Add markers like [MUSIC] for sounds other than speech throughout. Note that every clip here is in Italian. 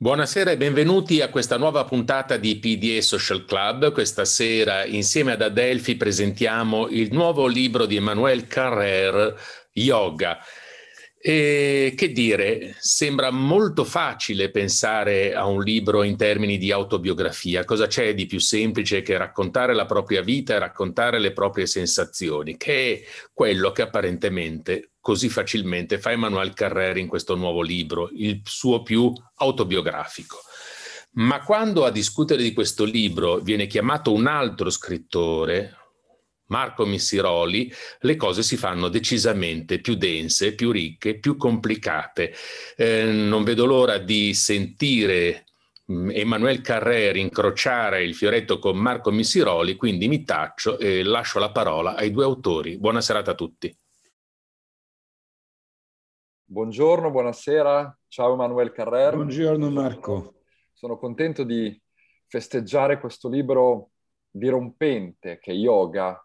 Buonasera e benvenuti a questa nuova puntata di PDA Social Club. Questa sera insieme ad Adelphi presentiamo il nuovo libro di Emmanuel Carrer, Yoga. E che dire, sembra molto facile pensare a un libro in termini di autobiografia. Cosa c'è di più semplice che raccontare la propria vita e raccontare le proprie sensazioni, che è quello che apparentemente così facilmente fa Emmanuel Carrère in questo nuovo libro, il suo più autobiografico. Ma quando a discutere di questo libro viene chiamato un altro scrittore, Marco Missiroli, le cose si fanno decisamente più dense, più ricche, più complicate. Eh, non vedo l'ora di sentire mm, Emanuele Carreri incrociare il fioretto con Marco Missiroli, quindi mi taccio e lascio la parola ai due autori. Buona serata a tutti. Buongiorno, buonasera, ciao Emanuele Carrer. Buongiorno Marco. Sono contento di festeggiare questo libro dirompente che è Yoga,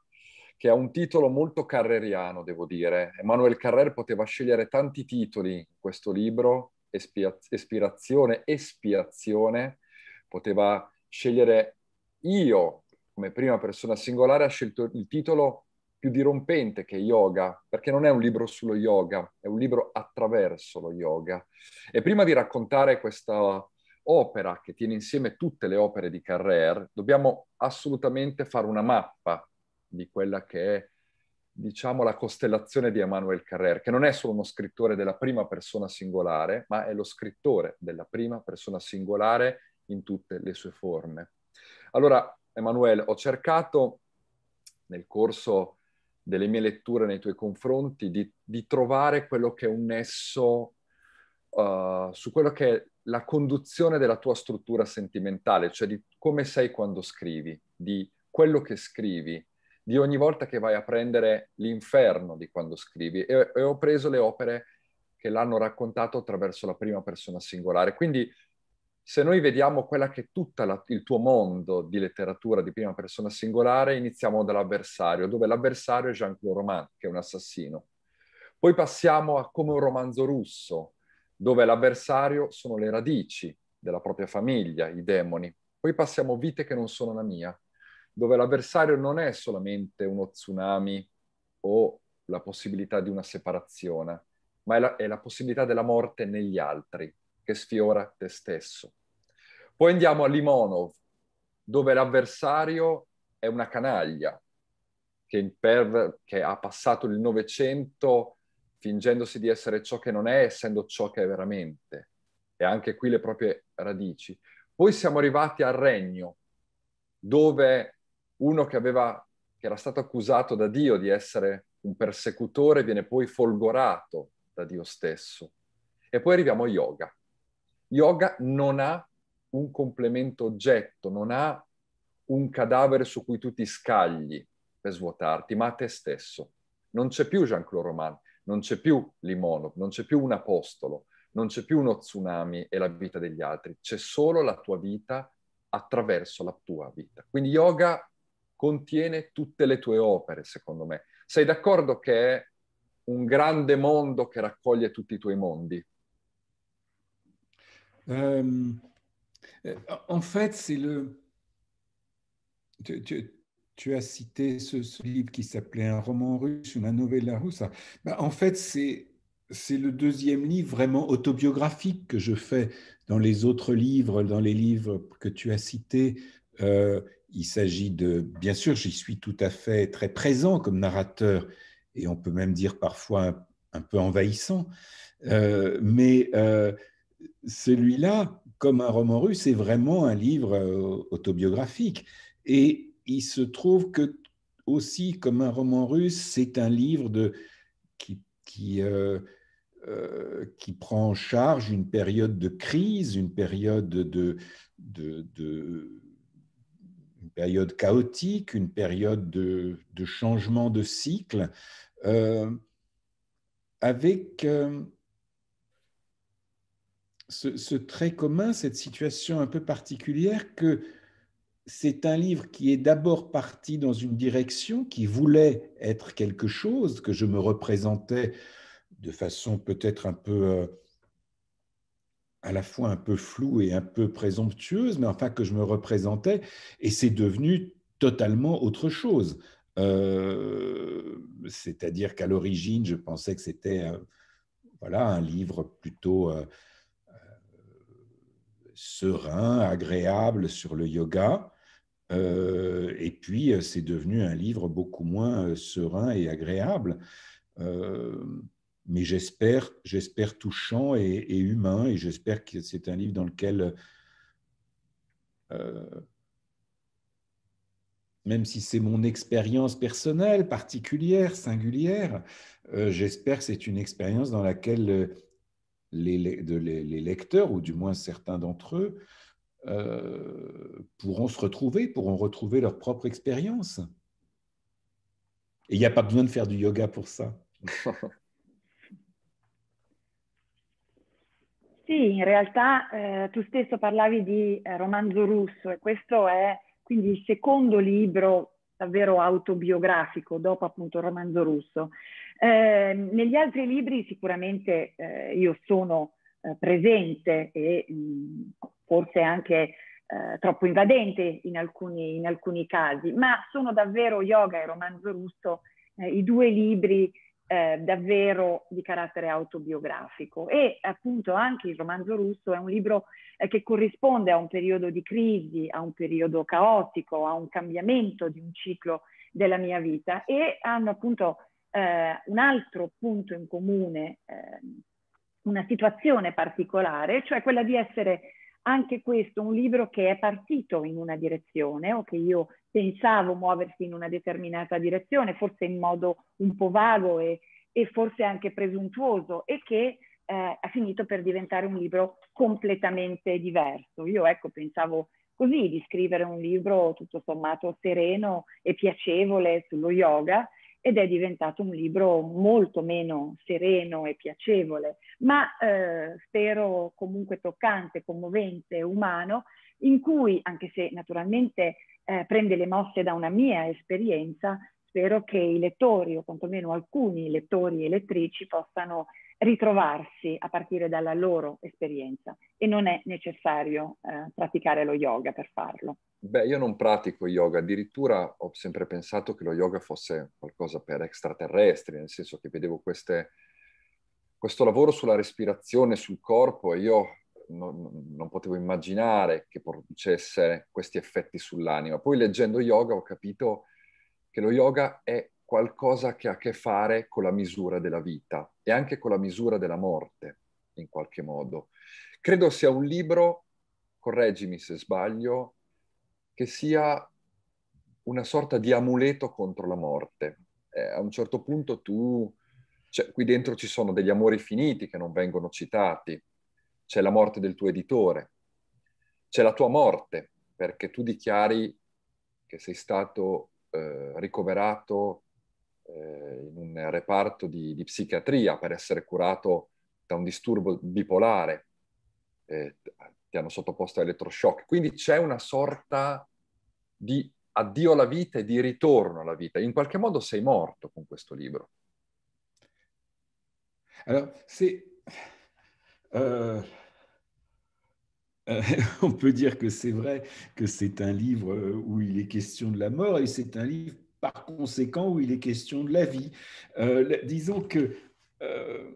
che ha un titolo molto carreriano, devo dire. Emanuele Carrer poteva scegliere tanti titoli in questo libro, espia- Espirazione, Espiazione, poteva scegliere io come prima persona singolare, ha scelto il titolo più dirompente che yoga, perché non è un libro sullo yoga, è un libro attraverso lo yoga. E prima di raccontare questa opera che tiene insieme tutte le opere di Carrère, dobbiamo assolutamente fare una mappa di quella che è, diciamo, la costellazione di Emmanuel Carrère, che non è solo uno scrittore della prima persona singolare, ma è lo scrittore della prima persona singolare in tutte le sue forme. Allora, Emanuele, ho cercato nel corso delle mie letture nei tuoi confronti, di, di trovare quello che è un nesso uh, su quello che è la conduzione della tua struttura sentimentale, cioè di come sei quando scrivi, di quello che scrivi, di ogni volta che vai a prendere l'inferno di quando scrivi. E, e ho preso le opere che l'hanno raccontato attraverso la prima persona singolare. Quindi se noi vediamo quella che è tutto il tuo mondo di letteratura di prima persona singolare, iniziamo dall'avversario, dove l'avversario è Jean-Claude Roman, che è un assassino. Poi passiamo a come un romanzo russo, dove l'avversario sono le radici della propria famiglia, i demoni. Poi passiamo a vite che non sono la mia, dove l'avversario non è solamente uno tsunami o la possibilità di una separazione, ma è la, è la possibilità della morte negli altri, che sfiora te stesso. Poi andiamo a Limonov, dove l'avversario è una canaglia che, per, che ha passato il Novecento fingendosi di essere ciò che non è, essendo ciò che è veramente. E anche qui le proprie radici. Poi siamo arrivati al regno, dove uno che, aveva, che era stato accusato da Dio di essere un persecutore viene poi folgorato da Dio stesso. E poi arriviamo a yoga, yoga non ha un complemento oggetto, non ha un cadavere su cui tu ti scagli per svuotarti, ma a te stesso. Non c'è più Jean-Claude Roman, non c'è più Limonov, non c'è più un apostolo, non c'è più uno tsunami e la vita degli altri, c'è solo la tua vita attraverso la tua vita. Quindi yoga contiene tutte le tue opere, secondo me. Sei d'accordo che è un grande mondo che raccoglie tutti i tuoi mondi? Euh, euh, en fait, c'est le. Tu, as cité ce, livre qui s'appelait Un roman russe, une novella russe. Ben, en fait, c'est. C'est le deuxième livre vraiment autobiographique que je fais dans les autres livres, dans les livres que tu as cités. Euh, il s'agit de, bien sûr, j'y suis tout à fait très présent comme narrateur, et on peut même dire parfois un, peu envahissant, mais celui-là, comme un roman russe, est vraiment un livre euh, autobiographique. Et il se trouve que aussi, comme un roman russe, c'est un livre de, qui, qui, euh, euh, prend en charge une période de crise, une période de, de, période chaotique, une période de, changement de cycle, avec ce, trait commun, cette situation un peu particulière que c'est un livre qui est d'abord parti dans une direction qui voulait être quelque chose que je me représentais de façon peut-être un peu euh, à la fois un peu floue et un peu présomptueuse, mais enfin que je me représentais, et c'est devenu totalement autre chose. Euh, c'est-à-dire qu'à l'origine, je pensais que c'était euh, voilà un livre plutôt serein, agréable sur le yoga. Euh, et puis, euh, c'est devenu un livre beaucoup moins euh, serein et agréable, mais j'espère, j'espère touchant et, humain, et j'espère que c'est un livre dans lequel, même si c'est mon expérience personnelle, particulière, singulière, j'espère que c'est une expérience dans laquelle les, de les, lecteurs, ou du moins certains d'entre eux, euh, pourront se retrouver, pourront retrouver leur propre expérience. Et il n'y a pas besoin de faire du yoga pour ça. [LAUGHS] Sì, en réalité, eh, tu stesso parlavi di eh, romanzo russo et questo è quindi il secondo libro davvero autobiografico dopo appunto romanzo russo. Ehm, negli altri libri sicuramente eh, io sono eh, presente e mh, mm, forse anche eh, troppo invadente in alcuni, in alcuni, casi, ma sono davvero Yoga e Romanzo Russo eh, i due libri eh, davvero di carattere autobiografico e appunto anche il romanzo russo è un libro che corrisponde a un periodo di crisi, a un periodo caotico, a un cambiamento di un ciclo della mia vita e hanno appunto eh, un altro punto in comune, eh, una situazione particolare, cioè quella di essere anche questo un libro che è partito in una direzione o che io pensavo muoversi in una determinata direzione, forse in modo un po' vago e, e forse anche presuntuoso e che eh, ha finito per diventare un libro completamente diverso. Io ecco pensavo così di scrivere un libro tutto sommato sereno e piacevole sullo yoga ed è diventato un libro molto meno sereno e piacevole, ma eh, spero comunque toccante, commovente, umano, in cui, anche se naturalmente eh, prende le mosse da una mia esperienza, spero che i lettori, o quantomeno alcuni lettori e lettrici, possano ritrovarsi a partire dalla loro esperienza e non è necessario eh, praticare lo yoga per farlo. Beh, io non pratico yoga, addirittura ho sempre pensato che lo yoga fosse qualcosa per extraterrestri, nel senso che vedevo queste, questo lavoro sulla respirazione, sul corpo e io non, non potevo immaginare che producesse questi effetti sull'anima. Poi leggendo yoga ho capito che lo yoga è qualcosa che ha a che fare con la misura della vita e anche con la misura della morte, in qualche modo. Credo sia un libro, correggimi se sbaglio, che sia una sorta di amuleto contro la morte. Eh, a un certo punto tu, cioè, qui dentro ci sono degli amori finiti che non vengono citati, c'è la morte del tuo editore, c'è la tua morte, perché tu dichiari che sei stato eh, ricoverato eh, in un reparto di, di, psichiatria per essere curato da un disturbo bipolare, eh, ti hanno sottoposto a elettroshock. Quindi c'è una sorta di addio alla vita e di ritorno alla vita. In qualche modo sei morto con questo libro. Allora, sì. Euh, [LAUGHS] on peut dire que c'est vrai que c'est un livre euh, où il est question de la mort et c'est un livre par conséquent où il est question de la vie. Euh, disons que euh,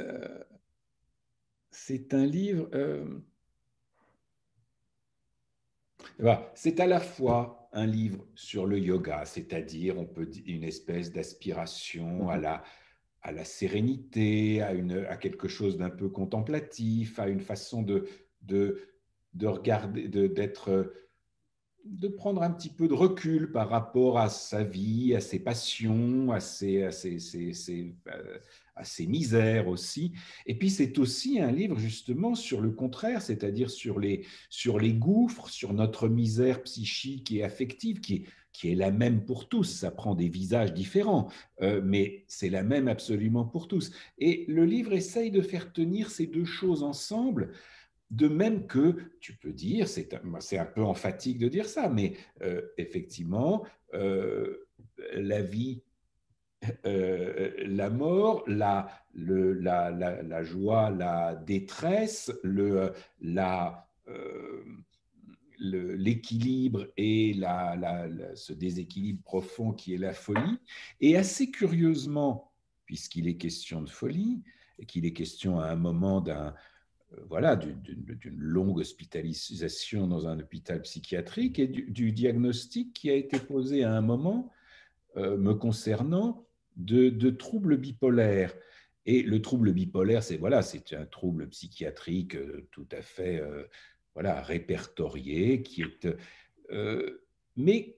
euh, c'est un livre... c'est à la fois un livre sur le yoga, c'est-à-dire on peut une espèce d'aspiration à la, à la sérénité, à, une, à quelque chose d'un peu contemplatif, à une façon de, de, de regarder, d'être de prendre un petit peu de recul par rapport à sa vie, à ses passions, à ses, euh, misères aussi. Et puis c'est aussi un livre justement sur le contraire, c'est-à-dire sur les, gouffres, sur notre misère psychique et affective qui est, la même pour tous, ça prend des visages différents, euh, mais c'est la même absolument pour tous. Et le livre essaye de faire tenir ces deux choses ensemble de même que tu peux dire, c'est un, un, peu emphatique de dire ça, mais euh, effectivement, euh, la vie, euh, la mort, la, joie, la détresse, l'équilibre et ce déséquilibre profond qui est la folie. Et assez curieusement, puisqu'il est question de folie, et qu'il est question à un moment d'un euh, voilà, d'une longue hospitalisation dans un hôpital psychiatrique et du, diagnostic qui a été posé à un moment euh, me concernant de, troubles bipolaires. Et le trouble bipolaire, c'est voilà, c'est un trouble psychiatrique euh, tout à fait voilà répertorié qui est, mais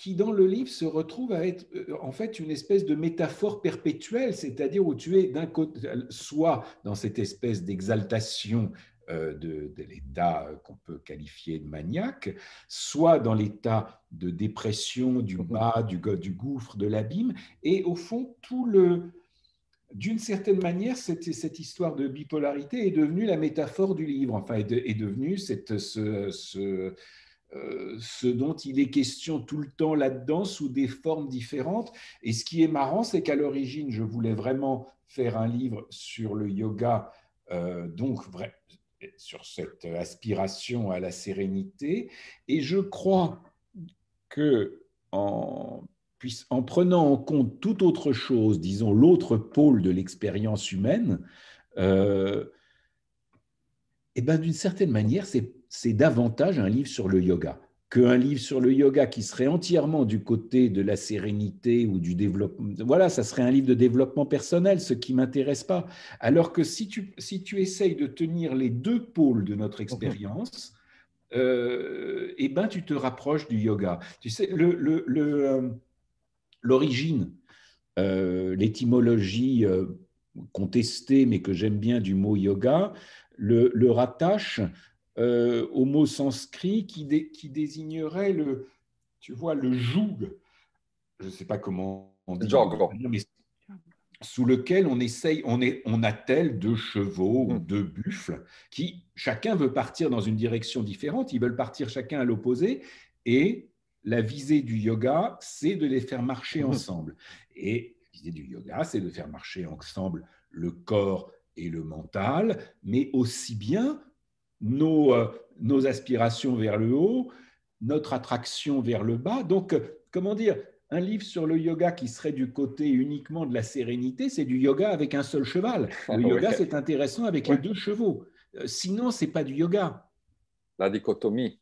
qui dans le livre se retrouve à être euh, en fait une espèce de métaphore perpétuelle, c'est-à-dire où tu es d'un côté, soit dans cette espèce d'exaltation euh, de, l'état qu'on peut qualifier de maniaque, soit dans l'état de dépression du mhm. bas, du, du gouffre, de l'abîme, et au fond, tout le, d'une certaine manière, cette, cette, histoire de bipolarité est devenue la métaphore du livre, enfin, est, devenue cette, ce, euh, ce dont il est question tout le temps là-dedans sous des formes différentes. Et ce qui est marrant, c'est qu'à l'origine, je voulais vraiment faire un livre sur le yoga, euh, donc vrai, sur cette aspiration à la sérénité. Et je crois que en, prenant en compte tout autre chose, disons l'autre pôle de l'expérience humaine, et euh, eh ben, d'une certaine manière, c'est c'est davantage un livre sur le yoga qu'un livre sur le yoga qui serait entièrement du côté de la sérénité ou du développement. Voilà, ça serait un livre de développement personnel, ce qui m'intéresse pas. Alors que si tu, si tu essayes de tenir les deux pôles de notre expérience, mhm. euh, eh ben, tu te rapproches du yoga. Tu sais, l'origine, le, le, euh, euh, l'étymologie euh, contestée, mais que j'aime bien du mot yoga, le, rattache euh, au mot sanskrit qui, qui, désignerait le, tu vois, le joug, je ne sais pas comment on dit, sous lequel on essaye, on, est, on attelle deux chevaux ou hmm. deux buffles qui chacun veut partir dans une direction différente, ils veulent partir chacun à l'opposé et la visée du yoga, c'est de les faire marcher hmm. ensemble. Et la visée du yoga, c'est de faire marcher ensemble le corps et le mental, mais aussi bien euh, nos, aspirations vers le haut, notre attraction vers le bas. Donc, euh, comment dire, un livre sur le yoga qui serait du côté uniquement de la sérénité, c'est du yoga avec un seul cheval. Ah, le yoga, c'est intéressant avec les deux chevaux. Euh, sinon, c'est pas du yoga. La dichotomie.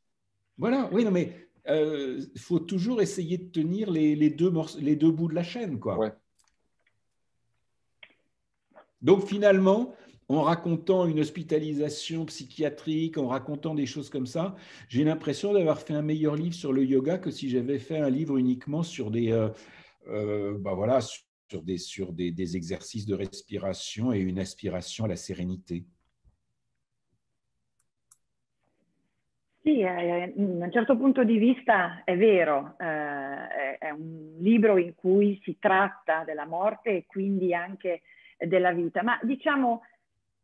Voilà, oui, non, mais il faut toujours essayer de tenir les, deux les deux bouts de la chaîne. Quoi. Donc finalement, en racontant une hospitalisation psychiatrique, en racontant des choses comme ça, j'ai l'impression d'avoir fait un meilleur livre sur le yoga que si j'avais fait un livre uniquement sur des, euh, euh, bah voilà, sur, des, sur des, exercices de respiration et une aspiration à la sérénité. Sì, eh, eh, d'un certain un certo punto di vista C'est vero, eh, è un libro in cui si tratta della morte e quindi anche della vita, ma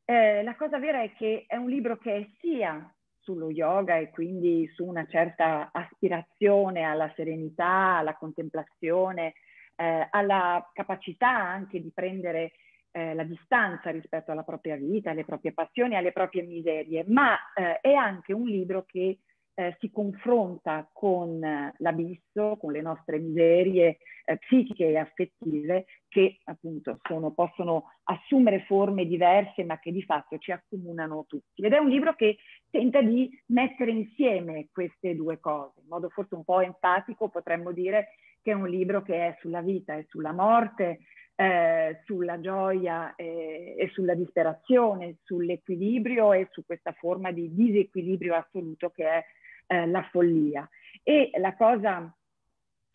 eh, la cosa vera è che è un libro che è sia sullo yoga e quindi su una certa aspirazione alla serenità, alla contemplazione, eh, alla capacità anche di prendere eh, la distanza rispetto alla propria vita, alle proprie passioni, alle proprie miserie, ma eh, è anche un libro che eh, si confronta con eh, l'abisso, con le nostre miserie eh, psichiche e affettive che appunto sono, possono assumere forme diverse ma che di fatto ci accomunano tutti. Ed è un libro che tenta di mettere insieme queste due cose, in modo forse un po' enfatico potremmo dire che è un libro che è sulla vita e sulla morte, eh, sulla gioia eh, e sulla disperazione, sull'equilibrio e su questa forma di disequilibrio assoluto che è eh, la follia. E la cosa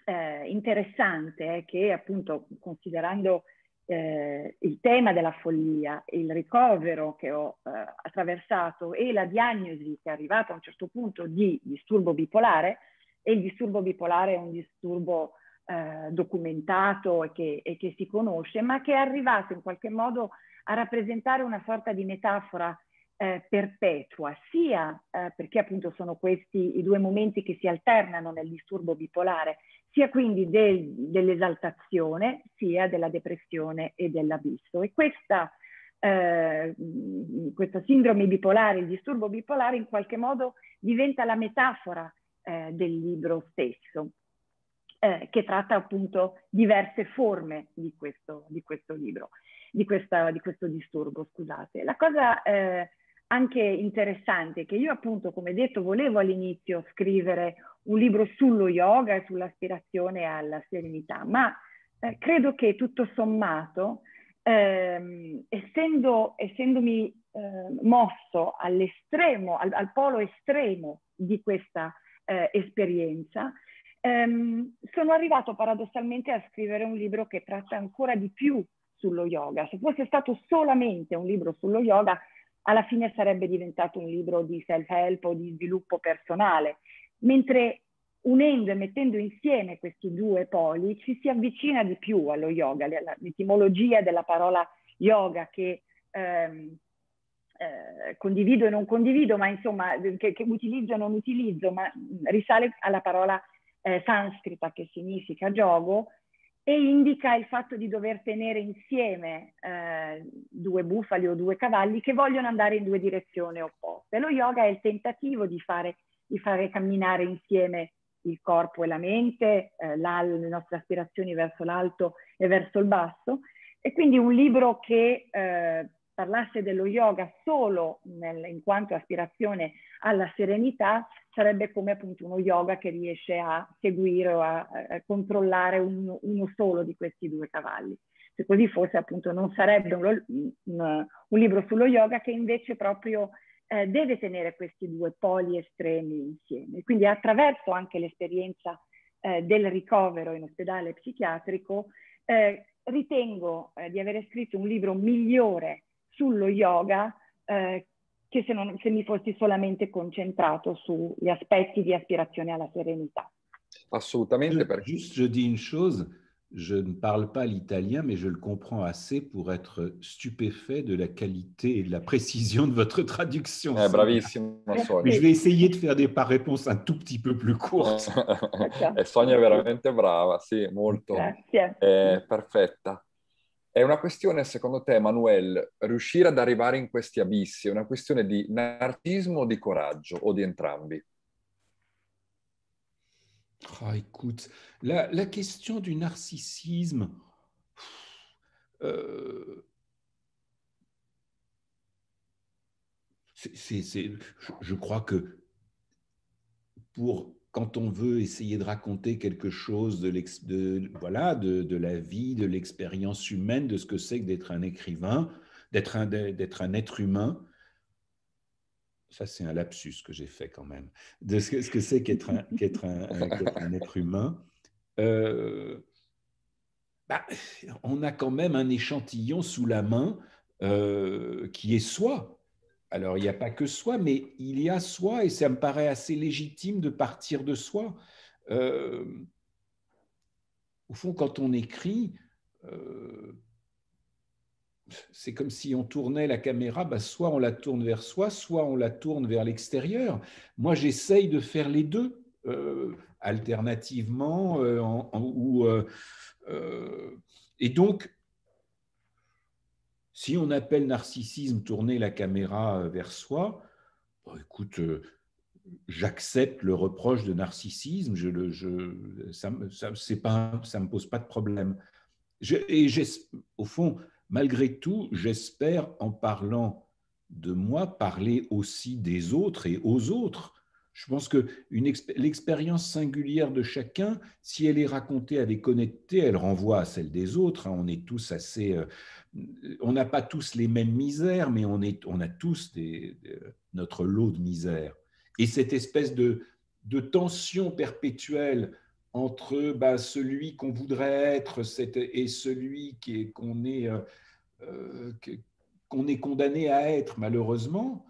eh, interessante è che appunto considerando eh, il tema della follia, il ricovero che ho eh, attraversato e la diagnosi che è arrivata a un certo punto di disturbo bipolare, e il disturbo bipolare è un disturbo eh, documentato e che, e che, si conosce, ma che è arrivato in qualche modo a rappresentare una sorta di metafora eh, perpetua, sia eh, perché appunto sono questi i due momenti che si alternano nel disturbo bipolare, sia quindi del, dell'esaltazione, sia della depressione e dell'abisso. E questa, eh, questa, sindrome bipolare, il disturbo bipolare, in qualche modo diventa la metafora eh, del libro stesso. Eh, che tratta appunto diverse forme di questo, di questo libro, di, questa, di, questo disturbo, scusate. La cosa eh, anche interessante che io appunto, come detto, volevo all'inizio scrivere un libro sullo yoga e sull'aspirazione alla serenità, ma eh, credo che tutto sommato, ehm, essendo, essendomi eh, mosso all'estremo, al, al, polo estremo di questa eh, esperienza, ehm, sono arrivato paradossalmente a scrivere un libro che tratta ancora di più sullo yoga. Se fosse stato solamente un libro sullo yoga, alla fine sarebbe diventato un libro di self-help o di sviluppo personale, mentre unendo e mettendo insieme questi due poli ci si avvicina di più allo yoga, all'etimologia della parola yoga che ehm, eh, condivido e non condivido, ma insomma che, che, utilizzo e non utilizzo, ma risale alla parola eh, sanscrita che significa gioco, e indica il fatto di dover tenere insieme eh, due bufali o due cavalli che vogliono andare in due direzioni opposte. Lo yoga è il tentativo di fare, di fare camminare insieme il corpo e la mente, eh, le nostre aspirazioni verso l'alto e verso il basso. E quindi un libro che eh, parlasse dello yoga solo nel, in quanto aspirazione alla serenità sarebbe come appunto uno yoga che riesce a seguire o a, a controllare uno, uno, solo di questi due cavalli. Se così fosse appunto non sarebbe un, un, un libro sullo yoga che invece proprio eh, deve tenere questi due poli estremi insieme. Quindi attraverso anche l'esperienza eh, del ricovero in ospedale psichiatrico eh, ritengo eh, di avere scritto un libro migliore sullo yoga eh, che se, non, se mi fossi solamente concentrato sugli aspetti di aspirazione alla serenità. Assolutamente. Perché... Juste, je dis une chose, je ne parle pas l'italien, ma je le comprends assez pour être stupéfait de la qualité et de la précision de votre traduction. Eh, bravissimo, eh, Sonia. Mais je vais essayer de faire des par réponses un tout petit peu plus courtes. [LAUGHS] Eh, Sonia è veramente brava, sì, molto. Grazie. Eh, perfetta. È una questione, secondo te, Manuel, riuscire ad arrivare in questi abissi? È una questione di narcisismo o di coraggio o di entrambi? Ah, écoute, la, la, question du narcissisme, euh, c est, c je, je crois que pour quand on veut essayer de raconter quelque chose de, voilà, de, la vie, de l'expérience humaine, de ce que c'est que d'être un écrivain, d'être un, un, être humain, ça c'est un lapsus que j'ai fait quand même, de ce que, c'est ce que qu'être un, être humain, euh, bah, on a quand même un échantillon sous la main euh, qui est soi, alors, il n'y a pas que soi, mais il y a soi, et ça me paraît assez légitime de partir de soi. Euh, au fond, quand on écrit, euh, c'est comme si on tournait la caméra, bah, soit on la tourne vers soi, soit on la tourne vers l'extérieur. Moi, j'essaye de faire les deux, euh, alternativement, ou, et donc, si on appelle narcissisme tourner la caméra euh, vers soi, bah, écoute, euh, j'accepte le reproche de narcissisme, je ça ne me pose pas de problème. et au fond, malgré tout, j'espère en parlant de moi, parler aussi des autres et aux autres. Je pense que l'expérience singulière de chacun, si elle est racontée avec honnêteté, elle renvoie à celle des autres. Hein. On est tous assez, euh, on n'a pas tous les mêmes misères, mais on, a tous notre lot de misères. Et cette espèce de, tension perpétuelle entre bah, celui qu'on voudrait être et celui qu'on est, euh, euh, qu'on est condamné à être, malheureusement,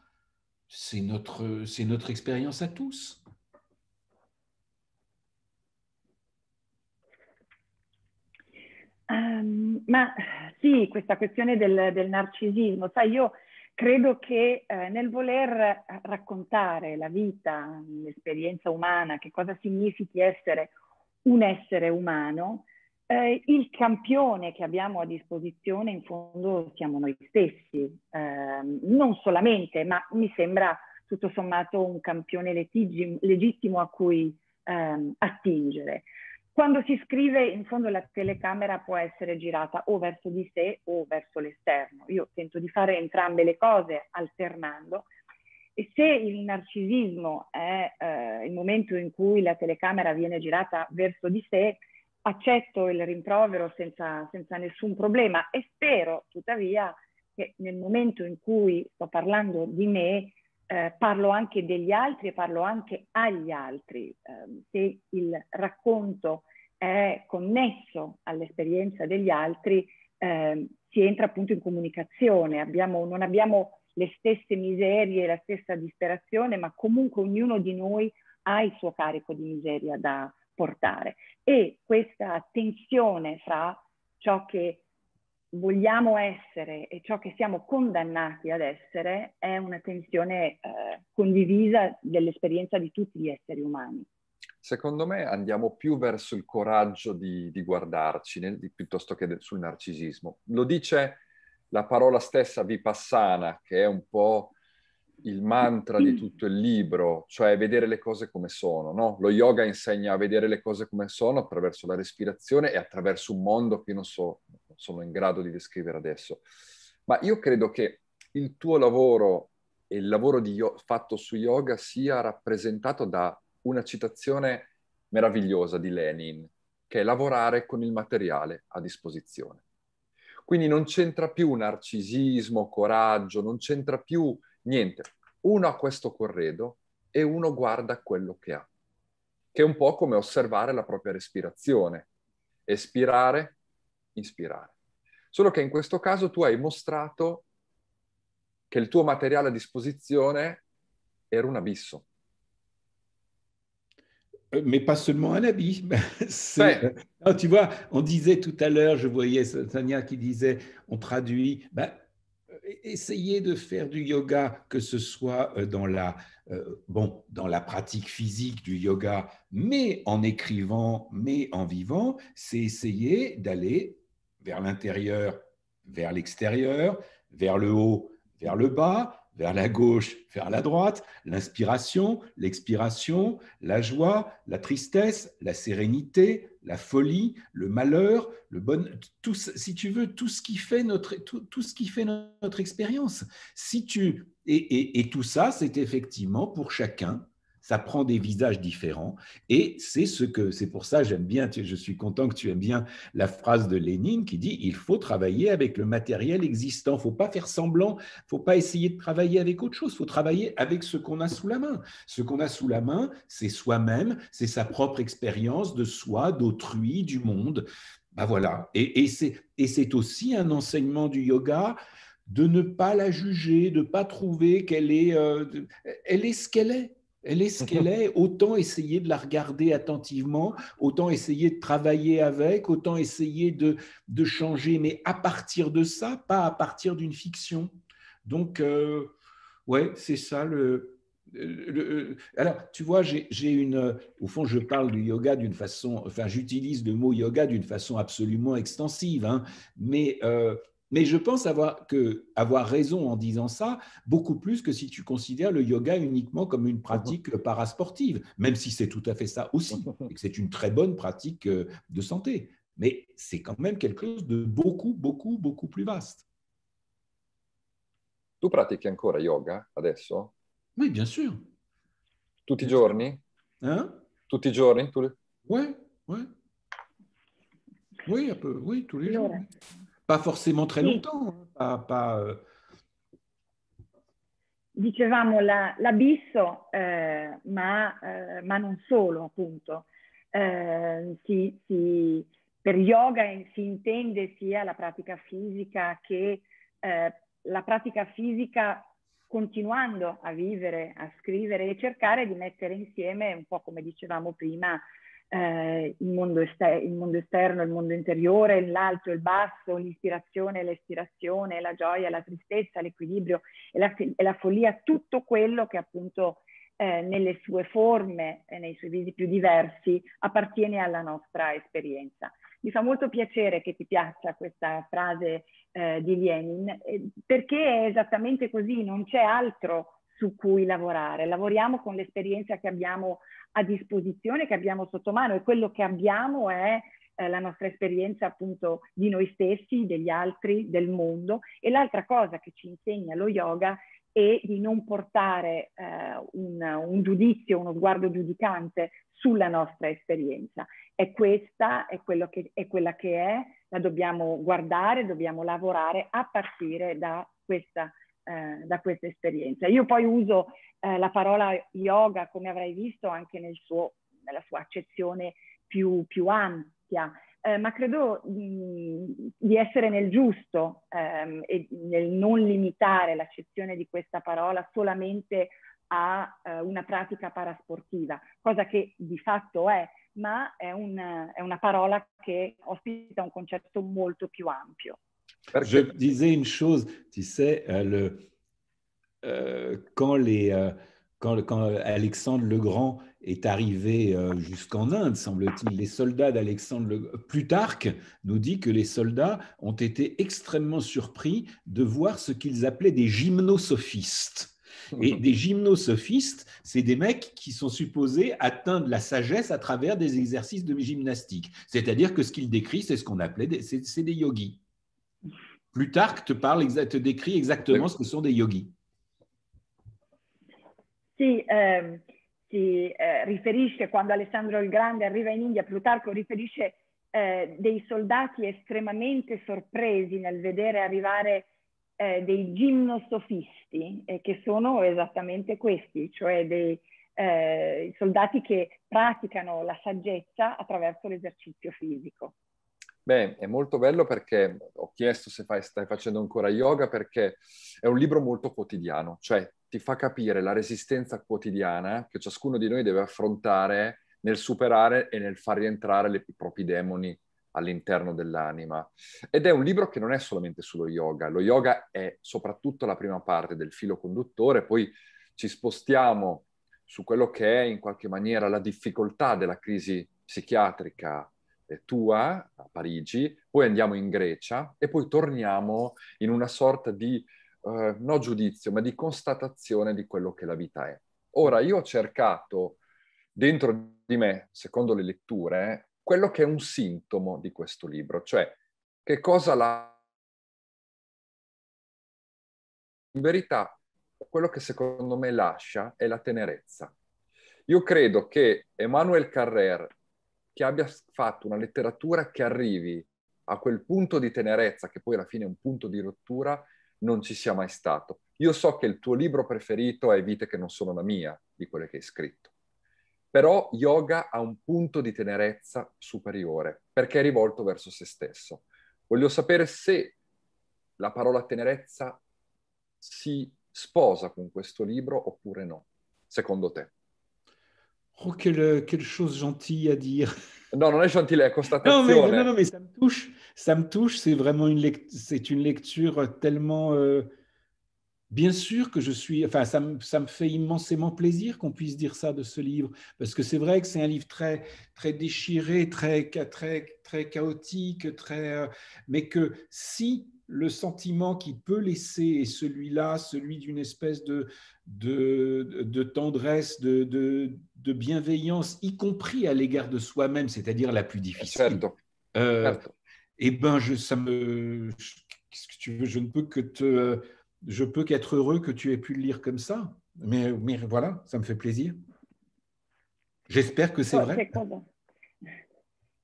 c'est notre, c'est notre expérience à tous. Um, ma sì, questa questione del, del, narcisismo, sai, io credo che eh, nel voler raccontare la vita, l'esperienza umana, che cosa significhi essere un essere umano, eh, il campione che abbiamo a disposizione in fondo siamo noi stessi, eh, non solamente, ma mi sembra tutto sommato un campione letigi- legittimo a cui ehm, attingere. Quando si scrive, in fondo la telecamera può essere girata o verso di sé o verso l'esterno. Io tento di fare entrambe le cose alternando. E se il narcisismo è eh, il momento in cui la telecamera viene girata verso di sé, accetto il rimprovero senza, senza nessun problema e spero tuttavia che nel momento in cui sto parlando di me eh, parlo anche degli altri e parlo anche agli altri. Eh, se il racconto è connesso all'esperienza degli altri, eh, si entra appunto in comunicazione. Abbiamo, non abbiamo le stesse miserie, la stessa disperazione, ma comunque ognuno di noi ha il suo carico di miseria da, portare. E questa tensione fra ciò che vogliamo essere e ciò che siamo condannati ad essere è una tensione eh, condivisa dell'esperienza di tutti gli esseri umani. Secondo me andiamo più verso il coraggio di, di guardarci nel, di, piuttosto che sul narcisismo. Lo dice la parola stessa Vipassana, che è un po' il mantra di tutto il libro, cioè vedere le cose come sono, no? Lo yoga insegna a vedere le cose come sono attraverso la respirazione e attraverso un mondo che non, so, non sono in grado di descrivere adesso. Ma io credo che il tuo lavoro e il lavoro yo- fatto su yoga sia rappresentato da una citazione meravigliosa di Lenin, che è lavorare con il materiale a disposizione. Quindi non c'entra più narcisismo, coraggio, non c'entra più Niente, uno ha questo corredo e uno guarda quello che ha, che è un po' come osservare la propria respirazione, espirare, inspirare. Solo che in questo caso tu hai mostrato che il tuo materiale a disposizione era un abisso. Euh, mais pas seulement un habit. Ouais. [LAUGHS] [LAUGHS] Non, tu vois, on disait tout à l'heure, je voyais Sonia qui disait, on traduit, ben, Essayer de faire du yoga, que ce soit euh, dans la, euh, bon, dans la pratique physique du yoga, mais en écrivant, mais en vivant, c'est essayer d'aller vers l'intérieur, vers l'extérieur, vers le haut, vers le bas, vers la gauche, vers la droite, l'inspiration, l'expiration, la joie, la tristesse, la sérénité, la folie, le malheur, le bon, tout, si tu veux, tout ce qui fait notre, ce qui fait notre expérience. Si tu et, et tout ça, c'est effectivement pour chacun ça prend des visages différents. Et c'est ce que, c'est pour ça, j'aime bien, je suis content que tu aimes bien la phrase de Lénine qui dit il faut travailler avec le matériel existant. Faut pas faire semblant, faut pas essayer de travailler avec autre chose. Faut travailler avec ce qu'on a sous la main. Ce qu'on a sous la main, c'est soi-même, c'est sa propre expérience de soi, d'autrui, du monde. bah voilà. Et, et c'est aussi un enseignement du yoga de ne pas la juger, de ne pas trouver qu'elle est, euh, elle est ce qu'elle est. Elle est ce qu'elle mhm. est, autant essayer de la regarder attentivement, autant essayer de travailler avec, autant essayer de, de changer, mais à partir de ça, pas à partir d'une fiction. Donc, euh, ouais, c'est ça le, euh, alors, tu vois, j'ai une. Euh, au fond, je parle du yoga d'une façon. Enfin, j'utilise le mot yoga d'une façon absolument extensive. Hein, mais euh, mais je pense avoir, que, avoir raison en disant ça, beaucoup plus que si tu considères le yoga uniquement comme une pratique parasportive, même si c'est tout à fait ça aussi, et que c'est une très bonne pratique euh, de santé. Mais c'est quand même quelque chose de beaucoup, beaucoup, beaucoup plus vaste. Tu pratiques encore yoga adesso? Oui, bien sûr. Tous les jours Hein? Tous les jours Oui, oui. Oui, un peu, oui, tous les jours. pas forcément très longtemps. Sì. Pas, pas, eh. Dicevamo la, l'abisso, eh, ma, eh, ma, non solo, appunto. Eh, si, si, per yoga eh, si intende sia la pratica fisica che eh, la pratica fisica continuando a vivere, a scrivere e cercare di mettere insieme, un po' come dicevamo prima, eh, il, mondo ester- il, mondo esterno, il mondo interiore, l'alto e il basso, l'ispirazione e l'espirazione, la gioia, la tristezza, l'equilibrio e la, e la follia, tutto quello che appunto eh, nelle sue forme e nei suoi visi più diversi appartiene alla nostra esperienza. Mi fa molto piacere che ti piaccia questa frase eh, di Lenin eh, perché è esattamente così, non c'è altro su cui lavorare. Lavoriamo con l'esperienza che abbiamo a disposizione, che abbiamo sotto mano e quello che abbiamo è eh, la nostra esperienza appunto di noi stessi, degli altri, del mondo e l'altra cosa che ci insegna lo yoga è di non portare eh, un, un giudizio, uno sguardo giudicante sulla nostra esperienza. È questa, è, che, è, quella che è, la dobbiamo guardare, dobbiamo lavorare a partire da questa eh, da questa esperienza. Io poi uso eh, la parola yoga, come avrai visto, anche nel suo, nella sua accezione più, più ampia, eh, ma credo di, di, essere nel giusto ehm, e nel non limitare l'accezione di questa parola solamente a eh, una pratica parasportiva, cosa che di fatto è, ma è, un, è una parola che ospita un concetto molto più ampio. Je disais une chose, tu sais, euh, euh, euh, quand, Alexandre le Grand est arrivé jusqu'en Inde, semble-t-il, les soldats d'Alexandre le Plutarque nous dit que les soldats ont été extrêmement surpris de voir ce qu'ils appelaient des gymnosophistes. Et [LAUGHS] des gymnosophistes, c'est des mecs qui sont supposés atteindre la sagesse à travers des exercices de gymnastique. C'est-à-dire que ce qu'ils décrit c'est ce qu'on appelait c'est des yogis. Plutarque te, parle, te décrit exactement ce que sont des yogis. Sì, eh, si eh, riferisce quando Alessandro il Grande arriva in India, Plutarco riferisce eh, dei soldati estremamente sorpresi nel vedere arrivare eh, dei gimnosofisti, eh, che sono esattamente questi, cioè dei eh, soldati che praticano la saggezza attraverso l'esercizio fisico. Beh, è molto bello perché ho chiesto se fai, stai facendo ancora yoga perché è un libro molto quotidiano, cioè ti fa capire la resistenza quotidiana che ciascuno di noi deve affrontare nel superare e nel far rientrare le, i propri demoni all'interno dell'anima. Ed è un libro che non è solamente sullo yoga, lo yoga è soprattutto la prima parte del filo conduttore, poi ci spostiamo su quello che è in qualche maniera la difficoltà della crisi psichiatrica tua a Parigi, poi andiamo in Grecia e poi torniamo in una sorta di, eh, no giudizio, ma di constatazione di quello che la vita è. Ora, io ho cercato dentro di me, secondo le letture, quello che è un sintomo di questo libro, cioè che cosa la... In verità, quello che secondo me lascia è la tenerezza. Io credo che Emmanuel Carrer che abbia fatto una letteratura che arrivi a quel punto di tenerezza, che poi alla fine è un punto di rottura, non ci sia mai stato. Io so che il tuo libro preferito è Vite che non sono la mia, di quelle che hai scritto. Però yoga ha un punto di tenerezza superiore, perché è rivolto verso se stesso. Voglio sapere se la parola tenerezza si sposa con questo libro oppure no, secondo te. Oh, quelle, chose gentille à dire. Non, non elle est gentille, constatation. non, mais ça me touche. Ça me touche. C'est vraiment une, lecture, c'est une lecture tellement. Euh, bien sûr que je suis. Enfin, ça me, ça me fait immensément plaisir qu'on puisse dire ça de ce livre. Parce que c'est vrai que c'est un livre très, très déchiré, très, très, très chaotique, très. Euh, mais que si le sentiment qui peut laisser est celui-là, celui, d'une espèce de, de, tendresse, de, bienveillance, y compris à l'égard de soi-même, c'est-à-dire la plus difficile. et euh, eh ben, je, ça me, ce que tu veux, je ne peux que te, je peux qu'être heureux que tu aies pu le lire comme ça. Mais, mais voilà, ça me fait plaisir. J'espère que c'est vrai.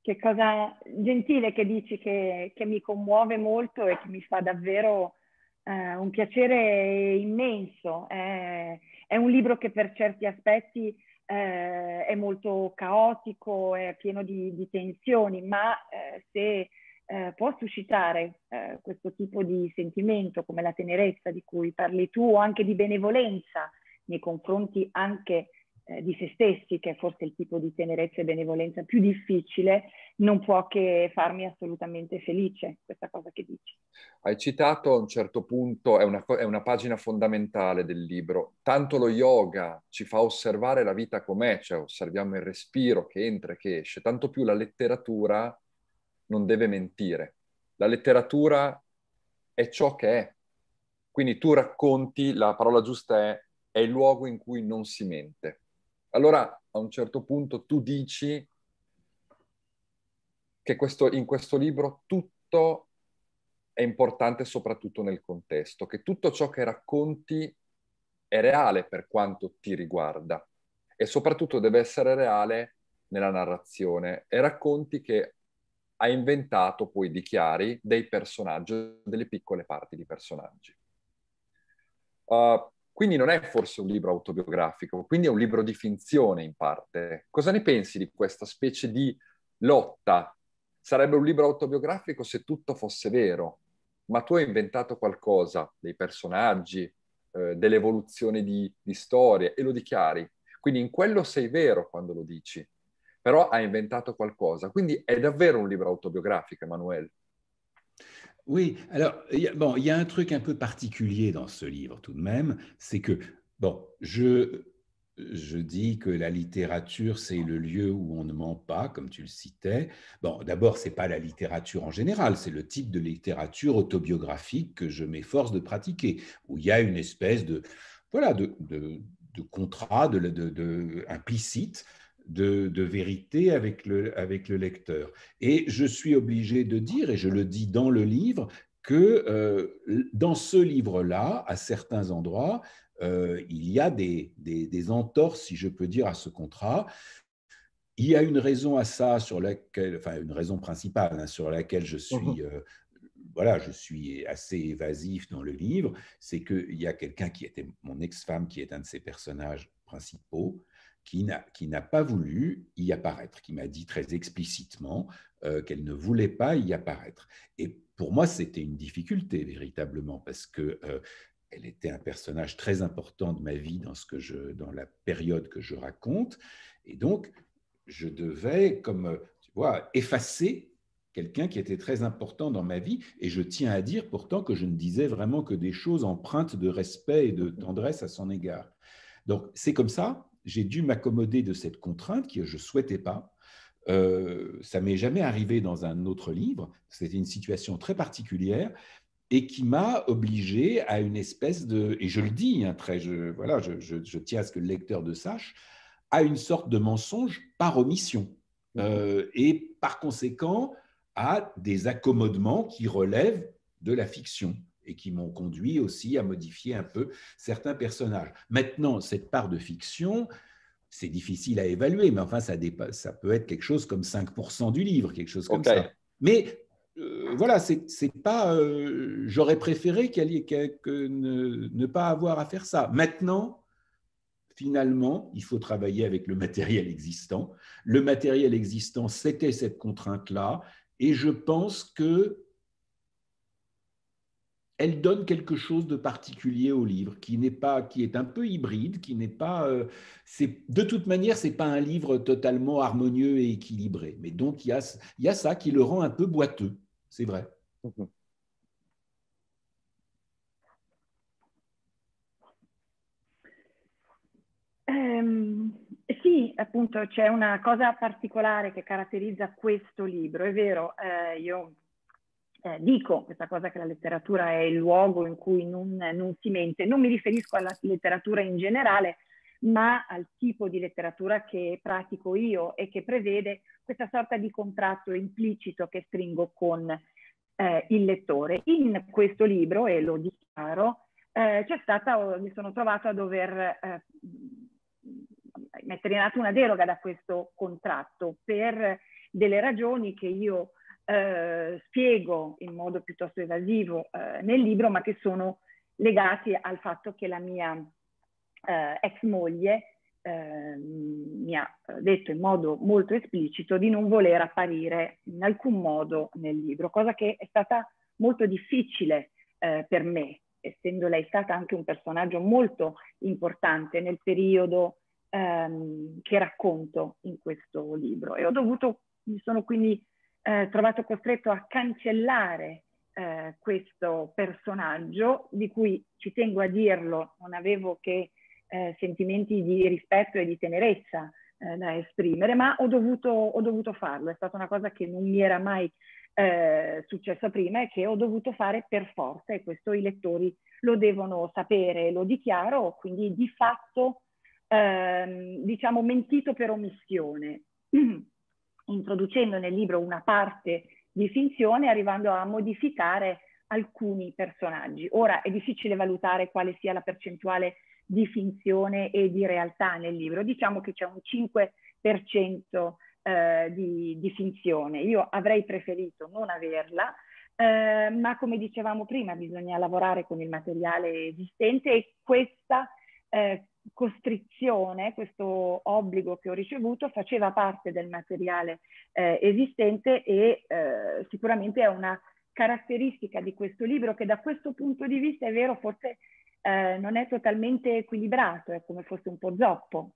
che cosa gentile che dici che, che, mi commuove molto e che mi fa davvero eh, un piacere immenso. È, è, un libro che per certi aspetti eh, è molto caotico, è pieno di, di tensioni, ma eh, se eh, può suscitare eh, questo tipo di sentimento come la tenerezza di cui parli tu o anche di benevolenza nei confronti anche eh, di se stessi, che è forse il tipo di tenerezza e benevolenza più difficile, non può che farmi assolutamente felice questa cosa che dici. Hai citato a un certo punto, è una, è una pagina fondamentale del libro, tanto lo yoga ci fa osservare la vita com'è, cioè osserviamo il respiro che entra e che esce, tanto più la letteratura non deve mentire. La letteratura è ciò che è. Quindi tu racconti, la parola giusta è, è il luogo in cui non si mente allora a un certo punto tu dici che questo, in questo libro tutto è importante soprattutto nel contesto, che tutto ciò che racconti è reale per quanto ti riguarda e soprattutto deve essere reale nella narrazione e racconti che ha inventato, poi dichiari, dei personaggi, delle piccole parti di personaggi. Uh, quindi non è forse un libro autobiografico, quindi è un libro di finzione in parte. Cosa ne pensi di questa specie di lotta? Sarebbe un libro autobiografico se tutto fosse vero, ma tu hai inventato qualcosa, dei personaggi, eh, dell'evoluzione di, di storie e lo dichiari. Quindi in quello sei vero quando lo dici, però hai inventato qualcosa. Quindi è davvero un libro autobiografico, Emanuele. Oui, alors, il y a un truc un peu particulier dans ce livre tout de même, c'est que, bon, je, dis que la littérature, c'est le lieu où on ne ment pas, comme tu le citais. Bon, d'abord, n'est pas la littérature en général, c'est le type de littérature autobiographique que je m'efforce de pratiquer, où il y a une espèce de, voilà, de, contrat de, de implicite de, vérité avec le, avec le lecteur. Et je suis obligé de dire, et je le dis dans le livre, que euh, dans ce livre-là, à certains endroits, euh, il y a des, des, entorses, si je peux dire, à ce contrat. Il y a une raison à ça sur laquelle, enfin une raison principale hein, sur laquelle je suis, mhm. euh, voilà, je suis assez évasif dans le livre, c'est qu'il y a quelqu'un qui était mon ex-femme, qui est un de ses personnages principaux, qui n'a pas voulu y apparaître, qui m'a dit très explicitement euh, qu'elle ne voulait pas y apparaître. Et pour moi, c'était une difficulté véritablement, parce que euh, elle était un personnage très important de ma vie dans, ce que je, dans la période que je raconte. Et donc, je devais, comme tu vois, effacer quelqu'un qui était très important dans ma vie. Et je tiens à dire pourtant que je ne disais vraiment que des choses empreintes de respect et de tendresse à son égard. Donc, c'est comme ça, j'ai dû m'accommoder de cette contrainte que je ne souhaitais pas. Euh, ça m'est jamais arrivé dans un autre livre. C'était une situation très particulière et qui m'a obligé à une espèce de, et je le dis, hein, très, je, voilà, je, tiens à ce que le lecteur le sache, à une sorte de mensonge par omission. Mmh. Euh, et par conséquent, à des accommodements qui relèvent de la fiction et qui m'ont conduit aussi à modifier un peu certains personnages. Maintenant, cette part de fiction, c'est difficile à évaluer, mais enfin, ça, ça peut être quelque chose comme 5% du livre, quelque chose comme ça. Mais euh, voilà, c'est pas. Euh, j'aurais préféré y, ne, pas avoir à faire ça. Maintenant, finalement, il faut travailler avec le matériel existant. Le matériel existant, c'était cette contrainte-là, et je pense que elle donne quelque chose de particulier au livre, qui n'est pas, qui est un peu hybride, qui n'est pas, euh, c'est de toute manière, c'est pas un livre totalement harmonieux et équilibré, mais donc il y a, ça qui le rend un peu boiteux, c'est vrai. Mhm. Ehm, si appunto c'è una cosa particolare che caratterizza questo libro, è vero, eh, eh, dico questa cosa che la letteratura è il luogo in cui non, non si mente, non mi riferisco alla letteratura in generale, ma al tipo di letteratura che pratico io e che prevede questa sorta di contratto implicito che stringo con eh, il lettore. In questo libro, e lo dichiaro, eh, stata, mi sono trovato a dover eh, mettere in atto una deroga da questo contratto per delle ragioni che io eh, spiego in modo piuttosto evasivo eh, nel libro, ma che sono legati al fatto che la mia eh, ex moglie ehm, mi ha detto in modo molto esplicito di non voler apparire in alcun modo nel libro, cosa che è stata molto difficile eh, per me, essendo lei stata anche un personaggio molto importante nel periodo ehm, che racconto in questo libro. E ho dovuto, mi sono quindi eh, trovato costretto a cancellare eh, questo personaggio, di cui ci tengo a dirlo, non avevo che eh, sentimenti di rispetto e di tenerezza eh, da esprimere, ma ho dovuto, ho dovuto, farlo, è stata una cosa che non mi era mai eh, successa prima e che ho dovuto fare per forza e questo i lettori lo devono sapere, lo dichiaro, quindi di fatto ehm, diciamo mentito per omissione. [CLEARS THROAT] introducendo nel libro una parte di finzione, arrivando a modificare alcuni personaggi. Ora è difficile valutare quale sia la percentuale di finzione e di realtà nel libro, diciamo che c'è un 5% eh, di, di, finzione. Io avrei preferito non averla, eh, ma come dicevamo prima bisogna lavorare con il materiale esistente e questa eh, costrizione, questo obbligo che ho ricevuto, faceva parte del materiale eh, esistente e eh, sicuramente è una caratteristica di questo libro che da questo punto di vista è vero, forse eh, non è totalmente equilibrato, è come fosse un po' zoppo.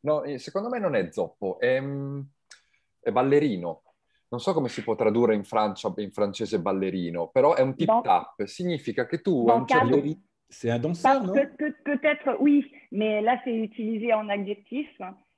No, eh, secondo me non è zoppo, è, mm, è ballerino. Non so come si può tradurre in, Francia, in francese ballerino, però è un tip-tap. Significa che tu... a un certo... Io C'est un danseur, non Peut-être, oui, mais là, c'est utilisé en adjectif.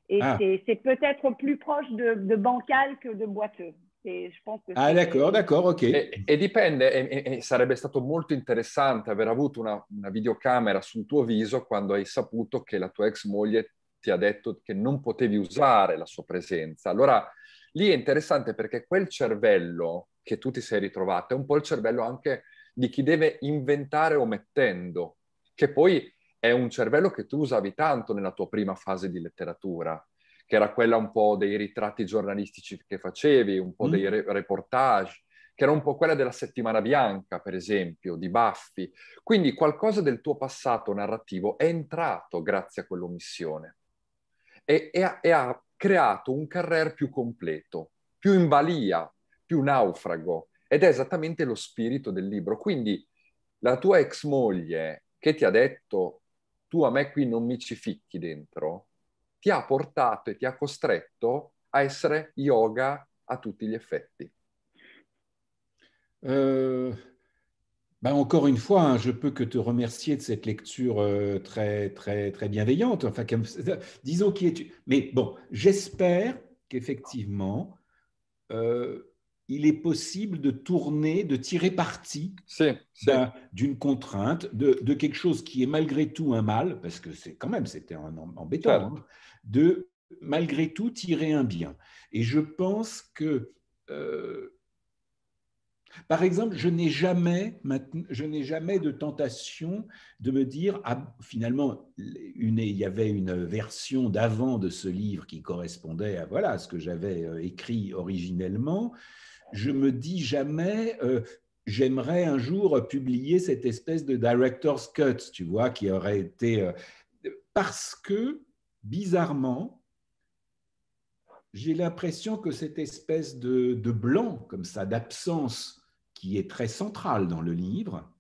Et ah. c'est peut-être plus proche de, de, bancal che de boiteux. je pense ah, d'accord, d'accord, ok. E, e dipende, e, e, sarebbe stato molto interessante aver avuto una, una, videocamera sul tuo viso quando hai saputo che la tua ex moglie ti ha detto che non potevi usare la sua presenza. Allora, lì è interessante perché quel cervello che tu ti sei ritrovato è un po' il cervello anche di chi deve inventare omettendo, che poi è un cervello che tu usavi tanto nella tua prima fase di letteratura, che era quella un po' dei ritratti giornalistici che facevi, un po' mm. dei re- reportage, che era un po' quella della settimana bianca, per esempio, di Baffi. Quindi qualcosa del tuo passato narrativo è entrato grazie a quell'omissione e, e, ha, e ha creato un carrer più completo, più in balia, più naufrago, ed è esattamente lo spirito del libro. Quindi la tua ex moglie che ti ha detto tu a me qui non mi ci ficchi dentro, ti ha portato e ti ha costretto a essere yoga a tutti gli effetti. Euh, ben encore une fois, hein, je peux que te remercier de cette lecture euh, très, très, très bienveillante. Enfin, comme, disons qui est. Mais bon, j'espère qu'effectivement, euh, il est possible de tourner, de tirer parti d'une contrainte, de, quelque chose qui est malgré tout un mal, parce que c'est quand même c'était un embêtant, hein, de malgré tout tirer un bien. Et je pense que, euh, par exemple, je n'ai jamais, je n'ai jamais de tentation de me dire, ah, finalement, il y avait une version d'avant de ce livre qui correspondait à voilà ce que j'avais euh, écrit originellement je me dis jamais, euh, j'aimerais un jour publier cette espèce de director's cut, tu vois, qui aurait été. Euh, parce que, bizarrement, j'ai l'impression que cette espèce de, blanc, comme ça, d'absence, qui est très centrale dans le livre,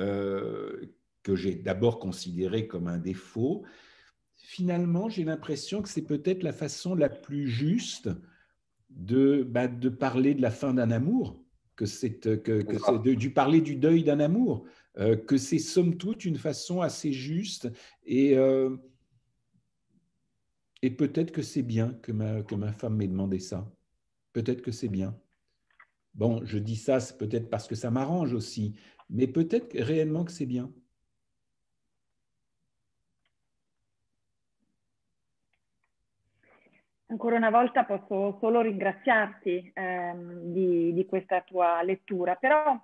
euh, que j'ai d'abord considéré comme un défaut, finalement, j'ai l'impression que c'est peut-être la façon la plus juste bah, de, parler de la fin d'un amour, que c'est euh, que, de, du parler du deuil d'un amour, euh, que c'est somme toute une façon assez juste et euh, et peut-être que c'est bien que ma, que ma femme m'ait demandé ça. Peut-être que c'est bien. Bon, je dis ça, peut-être parce que ça m'arrange aussi, mais peut-être réellement que c'est bien. Ancora una volta posso solo ringraziarti ehm, di, di, questa tua lettura, però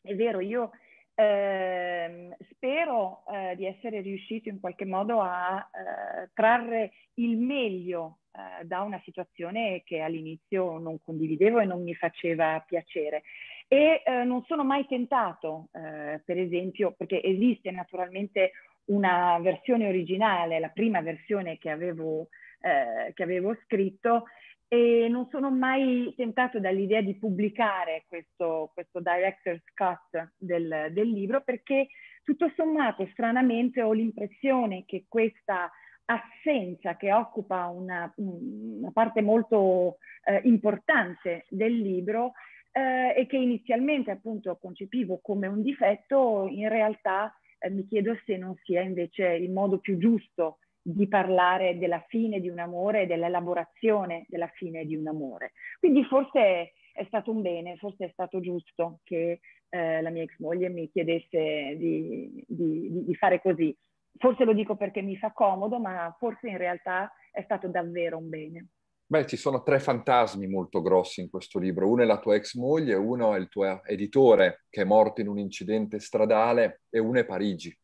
è vero, io ehm, spero eh, di essere riuscito in qualche modo a eh, trarre il meglio eh, da una situazione che all'inizio non condividevo e non mi faceva piacere. E eh, non sono mai tentato, eh, per esempio, perché esiste naturalmente una versione originale, la prima versione che avevo eh, che avevo scritto e non sono mai tentato dall'idea di pubblicare questo, questo director's cut del, del, libro perché tutto sommato stranamente ho l'impressione che questa assenza che occupa una, una parte molto eh, importante del libro eh, e che inizialmente appunto concepivo come un difetto, in realtà eh, mi chiedo se non sia invece il modo più giusto di parlare della fine di un amore e dell'elaborazione della fine di un amore. Quindi forse è stato un bene, forse è stato giusto che eh, la mia ex moglie mi chiedesse di, di, di, fare così. Forse lo dico perché mi fa comodo, ma forse in realtà è stato davvero un bene. Beh, ci sono tre fantasmi molto grossi in questo libro. Uno è la tua ex moglie, uno è il tuo editore che è morto in un incidente stradale e uno è Parigi.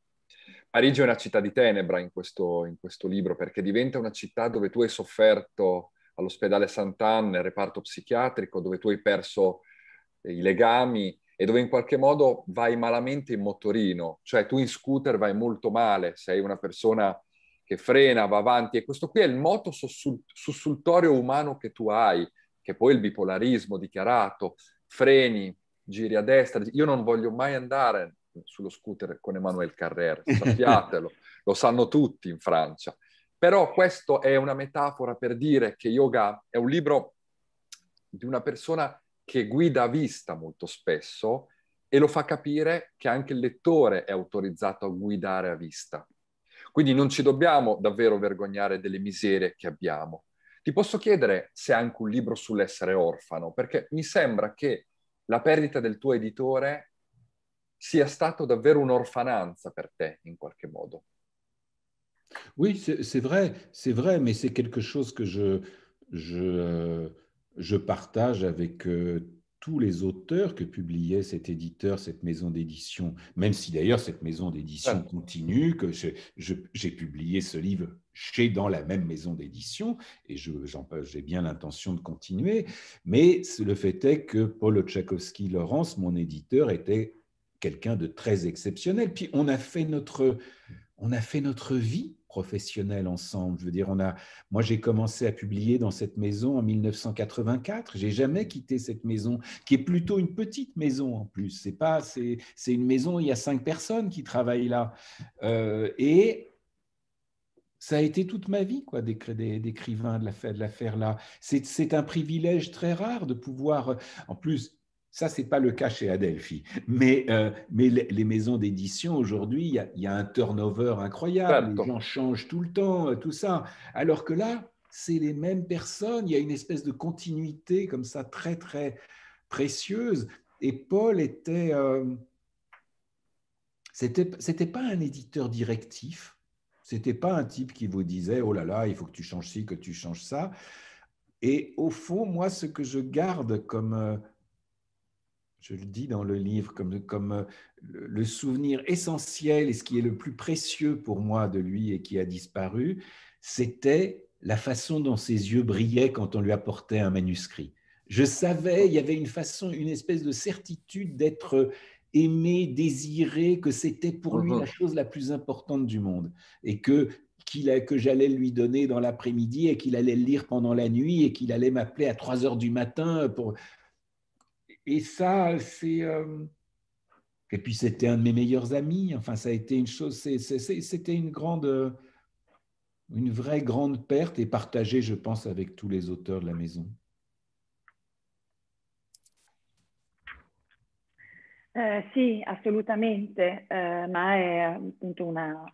Parigi è una città di tenebra in questo, in questo libro, perché diventa una città dove tu hai sofferto all'ospedale Sant'Anne, nel reparto psichiatrico, dove tu hai perso eh, i legami e dove in qualche modo vai malamente in motorino, cioè tu in scooter vai molto male, sei una persona che frena, va avanti e questo qui è il moto sussultorio umano che tu hai, che poi è il bipolarismo dichiarato, freni, giri a destra, io non voglio mai andare sullo scooter con Emmanuel Carrère, sappiatelo, [LAUGHS] lo sanno tutti in Francia. Però questa è una metafora per dire che yoga è un libro di una persona che guida a vista molto spesso e lo fa capire che anche il lettore è autorizzato a guidare a vista. Quindi non ci dobbiamo davvero vergognare delle miserie che abbiamo. Ti posso chiedere se hai anche un libro sull'essere orfano, perché mi sembra che la perdita del tuo editore stato davvero un'orfananza per te modo. Oui, c'est vrai, c'est vrai, mais c'est quelque chose que je, je, euh, je partage avec euh, tous les auteurs que publiait cet éditeur, cette maison d'édition, même si d'ailleurs cette maison d'édition continue, que j'ai publié ce livre chez dans la même maison d'édition, et j'ai bien l'intention de continuer, mais le fait est que Paul Tchaikovsky-Laurence, mon éditeur, était quelqu'un de très exceptionnel. Puis on a fait notre, on a fait notre vie professionnelle ensemble. Je veux dire, on a, moi j'ai commencé à publier dans cette maison en 1984. J'ai jamais quitté cette maison, qui est plutôt une petite maison en plus. C'est pas, c'est, c'est une maison. Où il y a cinq personnes qui travaillent là. Euh, et ça a été toute ma vie, quoi, d'écrivain de l'affaire, de l'affaire là. C'est, c'est un privilège très rare de pouvoir. En plus, ça, ce n'est pas le cas chez Adelphi. Mais, euh, mais les, maisons d'édition, aujourd'hui, il y, a un turnover incroyable. Ah, les gens changent tout le temps, euh, tout ça. Alors que là, c'est les mêmes personnes. Il y a une espèce de continuité comme ça, très, très précieuse. Et Paul était... Ce euh, c'était, c'était pas un éditeur directif. C'était pas un type qui vous disait, oh là là, il faut que tu changes ci, que tu changes ça. Et au fond, moi, ce que je garde comme je le dis dans le livre, comme, euh, le souvenir essentiel et ce qui est le plus précieux pour moi de lui et qui a disparu, c'était la façon dont ses yeux brillaient quand on lui apportait un manuscrit. Je savais, il y avait une façon, une espèce de certitude d'être aimé, désiré, que c'était pour lui la mhm. chose la plus importante du monde et que qu'il que j'allais lui donner dans l'après-midi et qu'il allait le lire pendant la nuit et qu'il allait m'appeler à 3 heures du matin pour, et ça, c'est. Euh... Et puis, c'était un de mes meilleurs amis. Enfin, ça a été une chose. C'était une grande. Euh, une vraie grande perte et partagée, je pense, avec tous les auteurs de la maison. Oui, euh, absolument. assolutamente, c'est euh, ma è appunto una,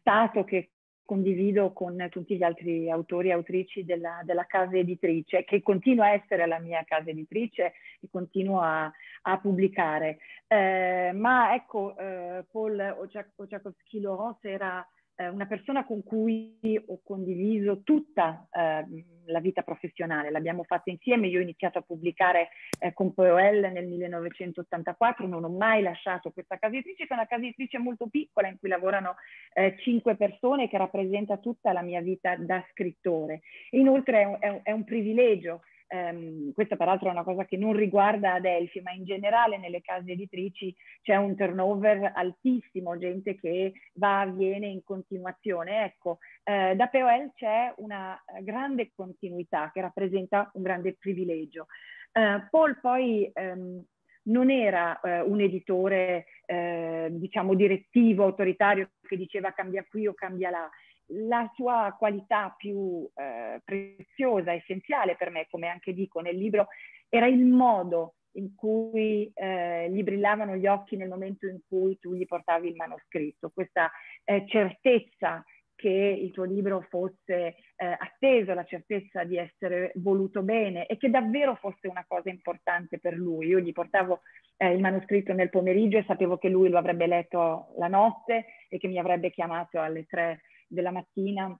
stato che condivido con tutti gli altri autori e autrici della, della, casa editrice, che continua a essere la mia casa editrice e continuo a, a pubblicare. Eh, ma ecco, eh, Paul Oczakowski-Laurence era eh, una persona con cui ho condiviso tutta eh, la vita professionale, l'abbiamo fatta insieme, io ho iniziato a pubblicare eh, con POL nel 1984, non ho mai lasciato questa casa editrice, che è una casa editrice molto piccola in cui lavorano eh, cinque persone che rappresenta tutta la mia vita da scrittore. Inoltre è un, è un privilegio ehm, questa peraltro è una cosa che non riguarda Adelphi, ma in generale nelle case editrici c'è un turnover altissimo, gente che va e viene in continuazione. Ecco, eh, da POL c'è una eh, grande continuità che rappresenta un grande privilegio. Eh, Paul poi... Ehm, non era eh, un editore, eh, diciamo, direttivo, autoritario, che diceva cambia qui o cambia là, la sua qualità più eh, preziosa, essenziale per me, come anche dico nel libro, era il modo in cui eh, gli brillavano gli occhi nel momento in cui tu gli portavi il manoscritto, questa eh, certezza che il tuo libro fosse eh, atteso, la certezza di essere voluto bene e che davvero fosse una cosa importante per lui. Io gli portavo eh, il manoscritto nel pomeriggio e sapevo che lui lo avrebbe letto la notte e che mi avrebbe chiamato alle tre della mattina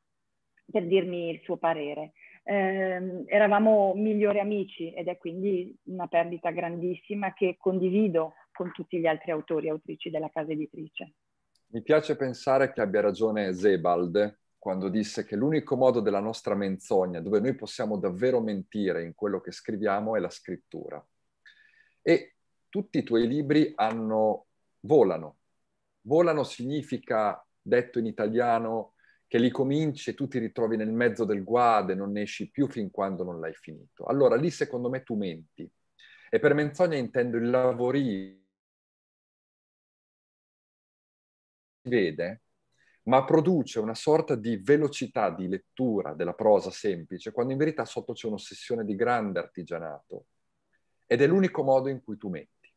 per dirmi il suo parere. Eh, eravamo migliori amici ed è quindi una perdita grandissima che condivido con tutti gli altri autori e autrici della casa editrice. Mi piace pensare che abbia ragione Zebald quando disse che l'unico modo della nostra menzogna, dove noi possiamo davvero mentire in quello che scriviamo, è la scrittura. E tutti i tuoi libri hanno, volano. Volano significa, detto in italiano, che li cominci e tu ti ritrovi nel mezzo del guado e non ne esci più fin quando non l'hai finito. Allora lì secondo me tu menti. E per menzogna intendo il lavorio. Si vede, ma produce una sorta di velocità di lettura della prosa semplice, quando in verità sotto c'è un'ossessione di grande artigianato. Ed è l'unico modo in cui tu metti.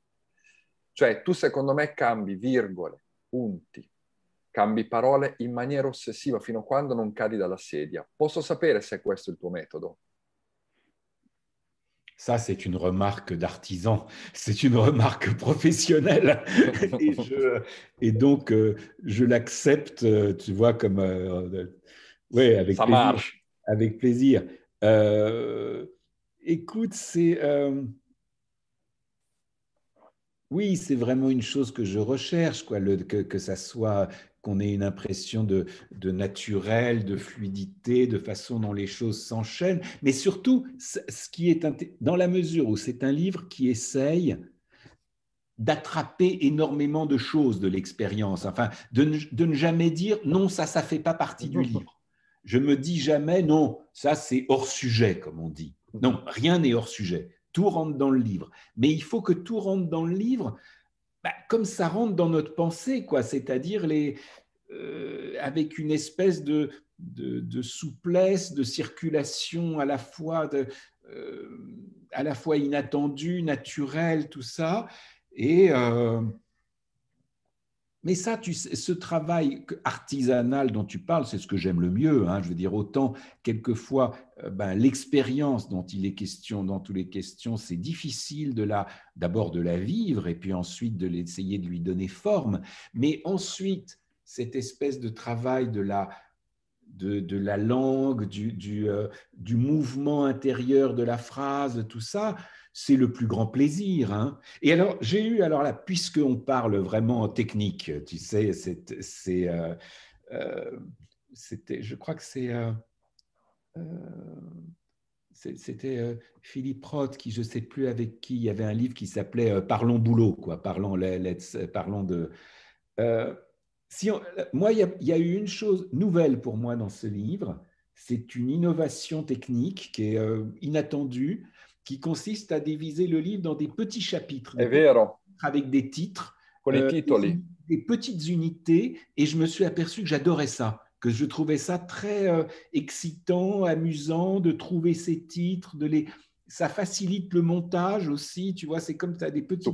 Cioè tu secondo me cambi virgole, punti, cambi parole in maniera ossessiva fino a quando non cadi dalla sedia. Posso sapere se è questo il tuo metodo? Ça, c'est une remarque d'artisan, c'est une remarque professionnelle. [LAUGHS] et, donc, euh, je l'accepte, euh, tu vois, comme... Euh, avec plaisir. Avec plaisir. écoute, c'est... oui, c'est vraiment une chose que je recherche, quoi, le, que, que, ça soit qu'on ait une impression de, naturel, de fluidité, de façon dont les choses s'enchaînent. Mais surtout, ce qui est dans la mesure où c'est un livre qui essaye d'attraper énormément de choses de l'expérience, enfin, de ne, de ne jamais dire non, ça, ça fait pas partie du livre. Je me dis jamais non, ça, c'est hors sujet, comme on dit. Non, rien n'est hors sujet. Tout rentre dans le livre. Mais il faut que tout rentre dans le livre bah, comme ça rentre dans notre pensée, quoi, c'est-à-dire les, euh, avec une espèce de, souplesse, de circulation à la fois, euh, inattendue, naturelle, tout ça. Et, euh, mais ça, ce travail artisanal dont tu parles, c'est ce que j'aime le mieux. Hein. Je veux dire, autant quelquefois, euh, ben, l'expérience dont il est question dans tous les questions, c'est difficile d'abord de la vivre et puis ensuite de l'essayer de lui donner forme. Mais ensuite, cette espèce de travail de la, langue, euh, du, mouvement intérieur de la phrase, tout ça, c'est le plus grand plaisir. Hein. Et alors, j'ai eu, alors là, puisqu'on parle vraiment en technique, tu sais, c'est, euh, euh, c'était, je crois que c'est, euh, c'était Philippe Roth qui, je ne sais plus avec qui, il y avait un livre qui s'appelait Parlons boulot, quoi, parlons, parlons de. si moi, il y, a eu une chose nouvelle pour moi dans ce livre, c'est une innovation technique qui est inattendue qui consiste à diviser le livre dans des petits chapitres, C'est vrai. avec des titres, euh, des, des petites unités, et je me suis aperçu que j'adorais ça que je trouvais ça très euh, excitant, amusant de trouver ces titres, de les ça facilite le montage aussi, tu vois, c'est comme tu as des petits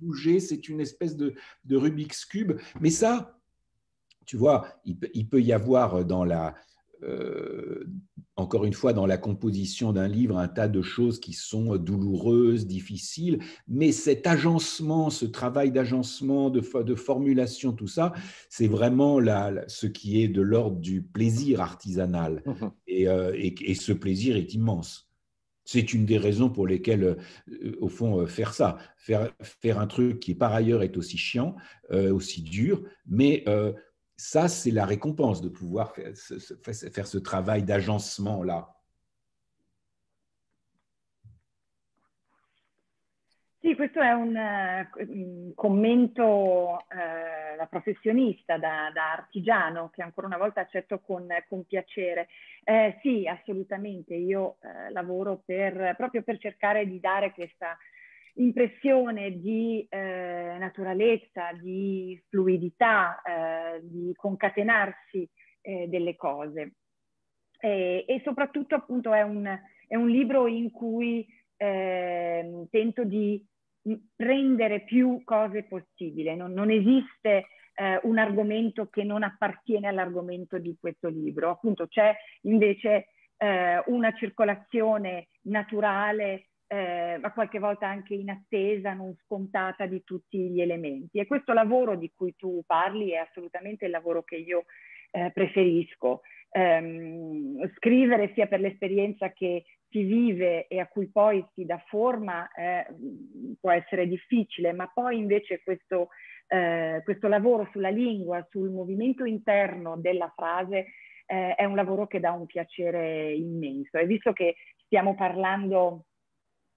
bouger, c'est une espèce de, Rubik's Cube. Mais ça, tu vois, il peut y avoir dans la, euh, encore une fois, dans la composition d'un livre, un tas de choses qui sont douloureuses, difficiles, mais cet agencement, ce travail d'agencement, de, formulation, tout ça, c'est vraiment la, ce qui est de l'ordre du plaisir artisanal. Mmh euh, et, ce plaisir est immense. C'est une des raisons pour lesquelles, euh, au fond, faire ça, faire, un truc qui par ailleurs est aussi chiant, aussi dur, mais ça, c'est la récompense de pouvoir faire ce, ce, faire ce travail d'agencement-là. Sì, questo è un eh, commento uh, eh, da professionista, da, da, artigiano, che ancora una volta accetto con, con piacere. Eh, sì, assolutamente, io uh, lavoro per, proprio per cercare di dare questa impressione di eh, naturalezza, di fluidità, eh, di concatenarsi eh, delle cose. E, e, soprattutto appunto è un, è un libro in cui ehm, tento di prendere più cose possibile, non, non esiste eh, un argomento che non appartiene all'argomento di questo libro, appunto c'è invece eh, una circolazione naturale eh, ma qualche volta anche in attesa, non scontata di tutti gli elementi. E questo lavoro di cui tu parli è assolutamente il lavoro che io eh, preferisco. Ehm, scrivere sia per l'esperienza che si vive e a cui poi si dà forma eh, può essere difficile, ma poi invece questo, eh, questo lavoro sulla lingua, sul movimento interno della frase, eh, è un lavoro che dà un piacere immenso. E visto che stiamo parlando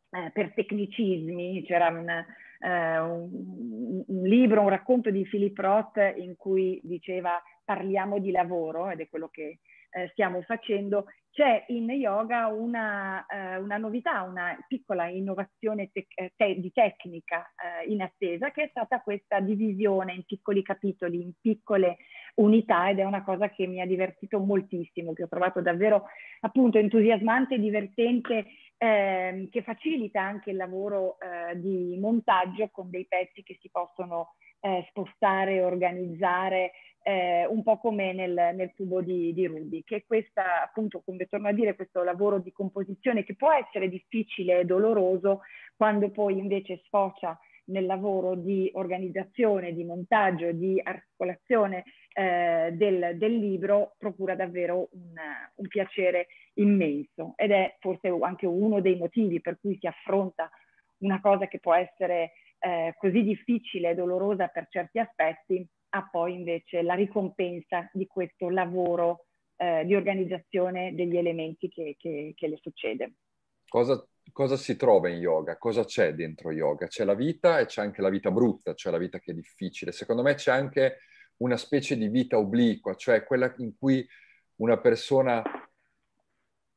eh, per tecnicismi, c'era un, eh, un, un, libro, un racconto di Philip Roth in cui diceva parliamo di lavoro ed è quello che eh, stiamo facendo, c'è in yoga una, eh, una novità, una piccola innovazione tec- eh, te- di tecnica in attesa che è stata questa divisione in piccoli capitoli, in piccole unità ed è una cosa che mi ha divertito moltissimo, che ho trovato davvero appunto entusiasmante, divertente, ehm, che facilita anche il lavoro eh, di montaggio con dei pezzi che si possono eh, spostare, organizzare, eh, un po' come nel, nel tubo di, di Ruby, che questa appunto, come torno a dire, questo lavoro di composizione che può essere difficile e doloroso quando poi invece sfocia nel lavoro di organizzazione, di montaggio, di articolazione eh, del, del, libro procura davvero un, un piacere immenso ed è forse anche uno dei motivi per cui si affronta una cosa che può essere eh, così difficile e dolorosa per certi aspetti, ha poi invece la ricompensa di questo lavoro eh, di organizzazione degli elementi che, che, che le succede. Cosa cosa si trova in yoga? Cosa c'è dentro yoga? C'è la vita e c'è anche la vita brutta, cioè la vita che è difficile. Secondo me c'è anche una specie di vita obliqua, cioè quella in cui una persona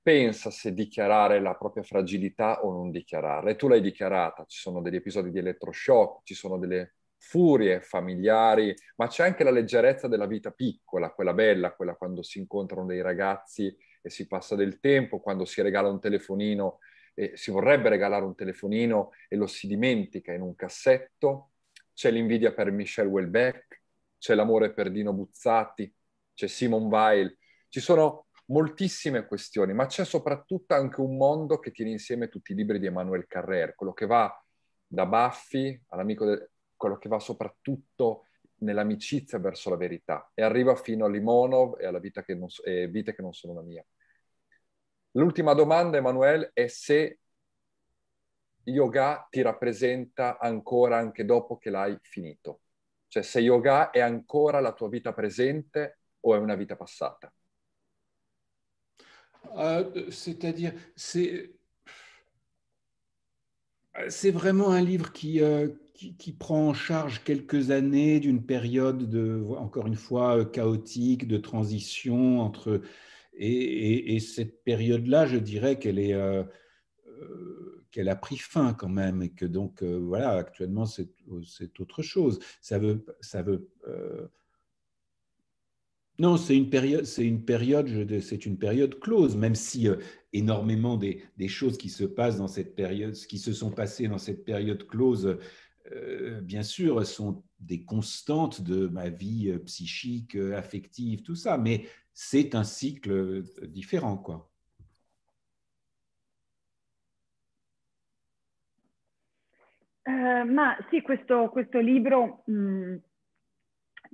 pensa se dichiarare la propria fragilità o non dichiararla. E tu l'hai dichiarata, ci sono degli episodi di elettroshock, ci sono delle furie familiari, ma c'è anche la leggerezza della vita piccola, quella bella, quella quando si incontrano dei ragazzi e si passa del tempo, quando si regala un telefonino eh, si vorrebbe regalare un telefonino e lo si dimentica in un cassetto, c'è l'invidia per Michel Welbeck, c'è l'amore per Dino Buzzati, c'è Simon Weil, ci sono moltissime questioni, ma c'è soprattutto anche un mondo che tiene insieme tutti i libri di Emmanuel Carrer, quello che va da Baffi all'amico del... quello che va soprattutto nell'amicizia verso la verità e arriva fino a Limonov e alla vita che non, e vite che non sono la mia. L'ultima domanda, Emmanuel, è se yoga ti rappresenta ancora anche dopo che l'hai finito. Cioè se yoga è ancora la tua vita presente o è una vita passata. Euh, c'est-à-dire, c'est... vraiment un livre euh, qui, prend en charge quelques années d'une période, encore une fois, euh, chaotique, de transition entre et, cette période-là, je dirais qu'elle est euh, euh, qu'elle a pris fin quand même et que donc euh, voilà actuellement c'est autre chose. Ça veut ça veut non, c'est une période, c'est une période, c'est une période close, même si énormément des, choses qui se passent dans cette période, qui se sont passées dans cette période close, bien sûr, sont des constantes de ma vie psychique, affective, tout ça. Mais c'est un cycle euh, différent, quoi. Eh, ma sì, questo, questo libro mh, mm,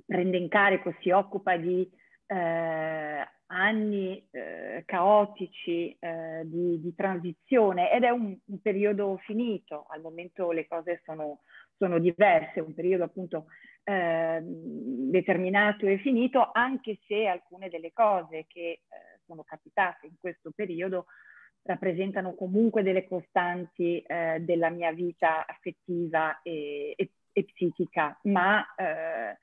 prende in carico, si occupa di eh, anni eh, caotici eh, di, di, transizione ed è un, un, periodo finito, al momento le cose sono sono diverse, un periodo appunto eh, determinato e finito, anche se alcune delle cose che eh, sono capitate in questo periodo rappresentano comunque delle costanti eh, della mia vita affettiva e, e, e psichica, ma eh,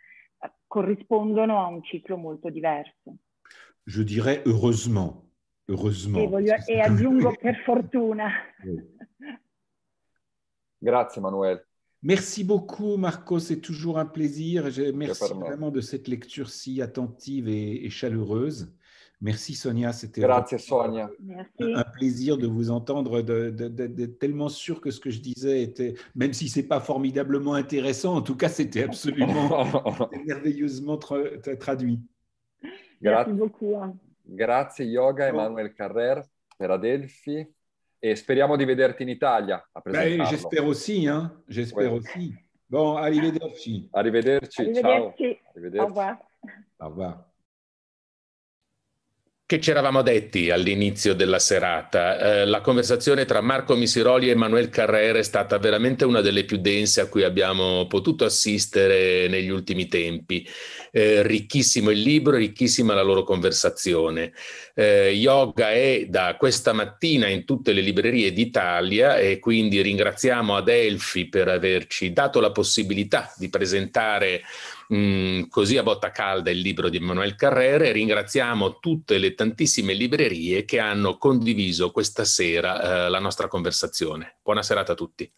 corrispondono a un ciclo molto diverso. Je dirais heureusement. heureusement. E, voglio, e aggiungo per fortuna. [LAUGHS] [LAUGHS] Grazie Manuel. Merci beaucoup, Marco. C'est toujours un plaisir. merci vraiment de cette lecture si attentive et, chaleureuse. Merci Sonia, c'était Un, plaisir de vous entendre, d'être tellement sûr que ce que je disais était, même si c'est pas formidablement intéressant, en tout cas c'était absolument [LAUGHS] merveilleusement traduit. Merci beaucoup. Hein. Grazie Yoga, Emmanuel Carrer, per Adelphi. e speriamo di vederti in Italia a presentarlo. Beh, spero sì, eh? spero sì. Bon, arrivederci. Arrivederci, arrivederci. ciao. Arrivederci. Au revoir. Au revoir che ci eravamo detti all'inizio della serata. Eh, la conversazione tra Marco Misiroli e Emanuele Carrera è stata veramente una delle più dense a cui abbiamo potuto assistere negli ultimi tempi. Eh, ricchissimo il libro, ricchissima la loro conversazione. Eh, yoga è da questa mattina in tutte le librerie d'Italia e quindi ringraziamo Adelphi per averci dato la possibilità di presentare Mm, così a botta calda il libro di Emanuele Carrere. Ringraziamo tutte le tantissime librerie che hanno condiviso questa sera eh, la nostra conversazione. Buona serata a tutti.